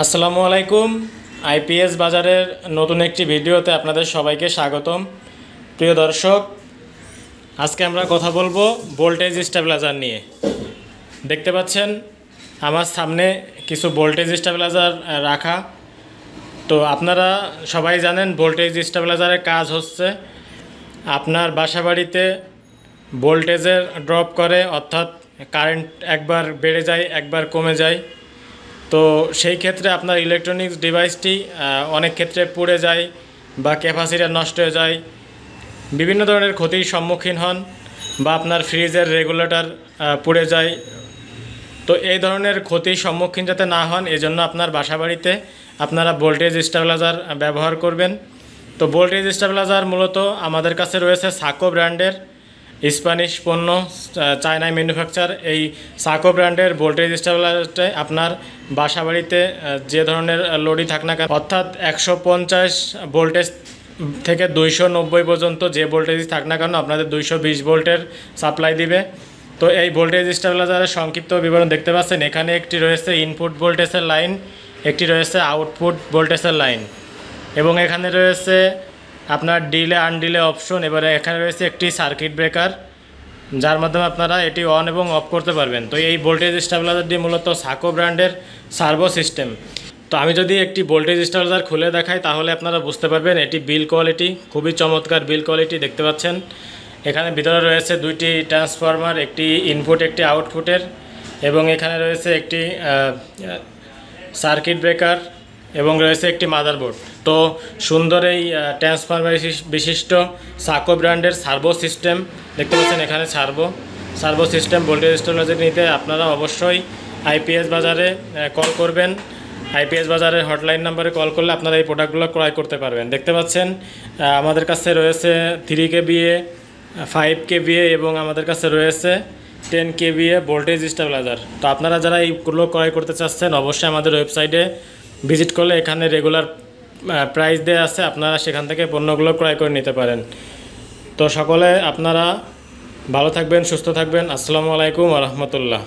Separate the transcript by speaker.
Speaker 1: আসসালামু আলাইকুম আইপিএস বাজারের নতুন একটি ভিডিওতে আপনাদের সবাইকে স্বাগতম প্রিয় দর্শক আজকে আমরা কথা বলবো ভোল্টেজ স্টেবিলাইজার নিয়ে দেখতে পাচ্ছেন আমার সামনে কিছু ভোল্টেজ স্টেবিলাইজার রাখা তো আপনারা সবাই জানেন ভোল্টেজ স্টেবিলাইজারের কাজ হচ্ছে আপনার বাসাবাড়িতে ভোল্টেজের ড্রপ করে অর্থাৎ কারেন্ট একবার বেড়ে যায় একবার কমে যায় তো সেই ক্ষেত্রে আপনার ইলেকট্রনিক্স ডিভাইসটি অনেক ক্ষেত্রে পুড়ে যায় বা ক্যাপাসিটা নষ্ট হয়ে যায় বিভিন্ন ধরনের ক্ষতির সম্মুখীন হন বা আপনার ফ্রিজের রেগুলেটর পুড়ে যায় তো এই ধরনের ক্ষতির সম্মুখীন যাতে না হন এজন্য আপনার বাসাবাড়িতে আপনারা ভোল্টেজ স্টেবিলাইজার ব্যবহার করবেন তো ভোল্টেজ স্টেবিলাইজার মূলত আমাদের কাছে রয়েছে সাকো ব্র্যান্ডের স্প্যানিশ পণ্য চায়নায় ম্যানুফ্যাকচার এই সাকো ব্র্যান্ডের ভোল্টেজ স্টেবিলাইজারটাই আপনার বাসাবাড়িতে যে ধরনের লরি থাক না কেন অর্থাৎ একশো পঞ্চাশ ভোল্টেজ থেকে দুইশো নব্বই পর্যন্ত যে ভোল্টেজ থাক না কেন আপনাদের দুইশো বিশ ভোল্টের সাপ্লাই দিবে তো এই ভোল্টেজ স্টেবিলাইজারের সংক্ষিপ্ত বিবরণ দেখতে পাচ্ছেন এখানে একটি রয়েছে ইনপুট ভোল্টেজের লাইন একটি রয়েছে আউটপুট ভোল্টেজের লাইন এবং এখানে রয়েছে আপনার ডিলে আনডিলে অপশন এবারে এখানে রয়েছে একটি সার্কিট ব্রেকার যার মাধ্যমে আপনারা এটি অন এবং অফ করতে পারবেন তো এই ভোল্টেজ স্টেবিলাইজারটি মূলত সাকো ব্র্যান্ডের সার্ভো সিস্টেম তো আমি যদি একটি ভোল্টেজ স্টেবিলাইজার খুলে দেখাই তাহলে আপনারা বুঝতে পারবেন এটি বিল কোয়ালিটি খুবই চমৎকার বিল কোয়ালিটি দেখতে পাচ্ছেন এখানে ভিতরে রয়েছে দুইটি ট্রান্সফরমার একটি ইনপুট একটি আউটপুটের এবং এখানে রয়েছে একটি সার্কিট ব্রেকার এবং রয়েছে একটি মাদারবোর্ড তো সুন্দর এই ট্রান্সফরমার বিশিষ্ট সাকো ব্র্যান্ডের সার্ভো সিস্টেম দেখতে পাচ্ছেন এখানে সার্ভো সার্ভো সিস্টেম ভোল্টেজ স্টোরেজের নিতে আপনারা অবশ্যই আইপিএস বাজারে কল করবেন আইপিএস বাজারের হটলাইন নাম্বারে কল করলে আপনারা এই প্রোডাক্টগুলো ক্রয় করতে পারবেন দেখতে পাচ্ছেন আমাদের কাছে রয়েছে three K VA five K VA এবং আমাদের কাছে রয়েছে টেন কেবিএ ভোল্টেজ স্টেবিলাইজার তো আপনারা যারা এইগুলো ক্রয় করতে চাচ্ছেন অবশ্যই আমাদের ওয়েবসাইটে ভিজিট করলে এখানে রেগুলার প্রাইস দেওয়া আছে আপনারা সেখান থেকে পণ্যগুলো ক্রয় করে নিতে পারেন তো সকলে আপনারা ভালো থাকবেন সুস্থ থাকবেন আসসালামু আলাইকুম রহমতুল্লাহ